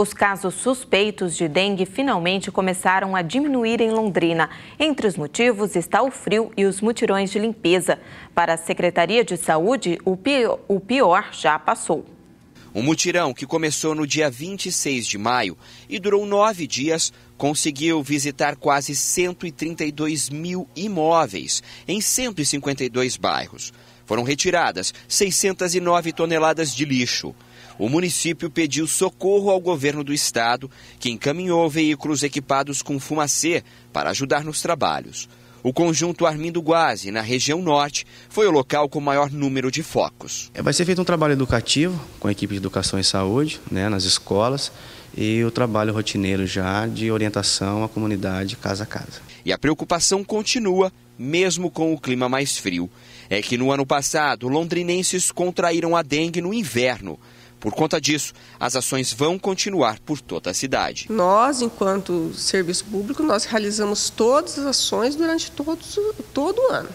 Os casos suspeitos de dengue finalmente começaram a diminuir em Londrina. Entre os motivos está o frio e os mutirões de limpeza. Para a Secretaria de Saúde, o pior, o pior já passou. O mutirão, que começou no dia 26 de maio e durou nove dias, conseguiu visitar quase 132 mil imóveis em 152 bairros. Foram retiradas 609 toneladas de lixo o município pediu socorro ao governo do estado, que encaminhou veículos equipados com fumacê para ajudar nos trabalhos. O conjunto Armindo Guazi, na região norte, foi o local com maior número de focos. É, vai ser feito um trabalho educativo com a equipe de educação e saúde, né, nas escolas, e o trabalho rotineiro já de orientação à comunidade casa a casa. E a preocupação continua, mesmo com o clima mais frio. É que no ano passado, londrinenses contraíram a dengue no inverno. Por conta disso, as ações vão continuar por toda a cidade. Nós, enquanto serviço público, nós realizamos todas as ações durante todos, todo o ano.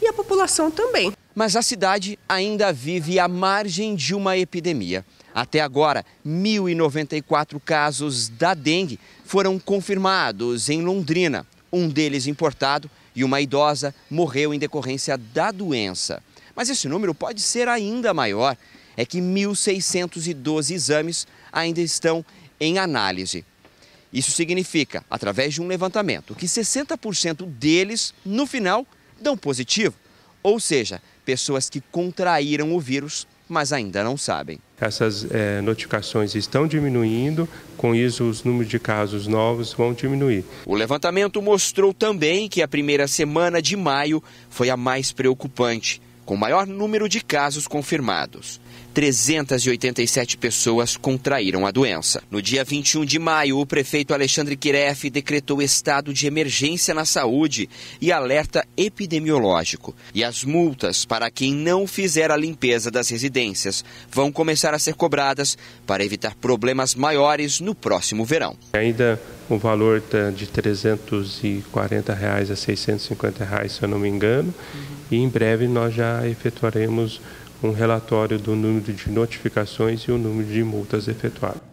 E a população também. Mas a cidade ainda vive à margem de uma epidemia. Até agora, 1.094 casos da dengue foram confirmados em Londrina, um deles importado e uma idosa morreu em decorrência da doença. Mas esse número pode ser ainda maior é que 1.612 exames ainda estão em análise. Isso significa, através de um levantamento, que 60% deles, no final, dão positivo. Ou seja, pessoas que contraíram o vírus, mas ainda não sabem. Essas é, notificações estão diminuindo, com isso os números de casos novos vão diminuir. O levantamento mostrou também que a primeira semana de maio foi a mais preocupante com o maior número de casos confirmados. 387 pessoas contraíram a doença. No dia 21 de maio, o prefeito Alexandre Kireff decretou estado de emergência na saúde e alerta epidemiológico. E as multas para quem não fizer a limpeza das residências vão começar a ser cobradas para evitar problemas maiores no próximo verão. Ainda o um valor de R$ 340 reais a R$ 650, reais, se eu não me engano e em breve nós já efetuaremos um relatório do número de notificações e o número de multas efetuadas.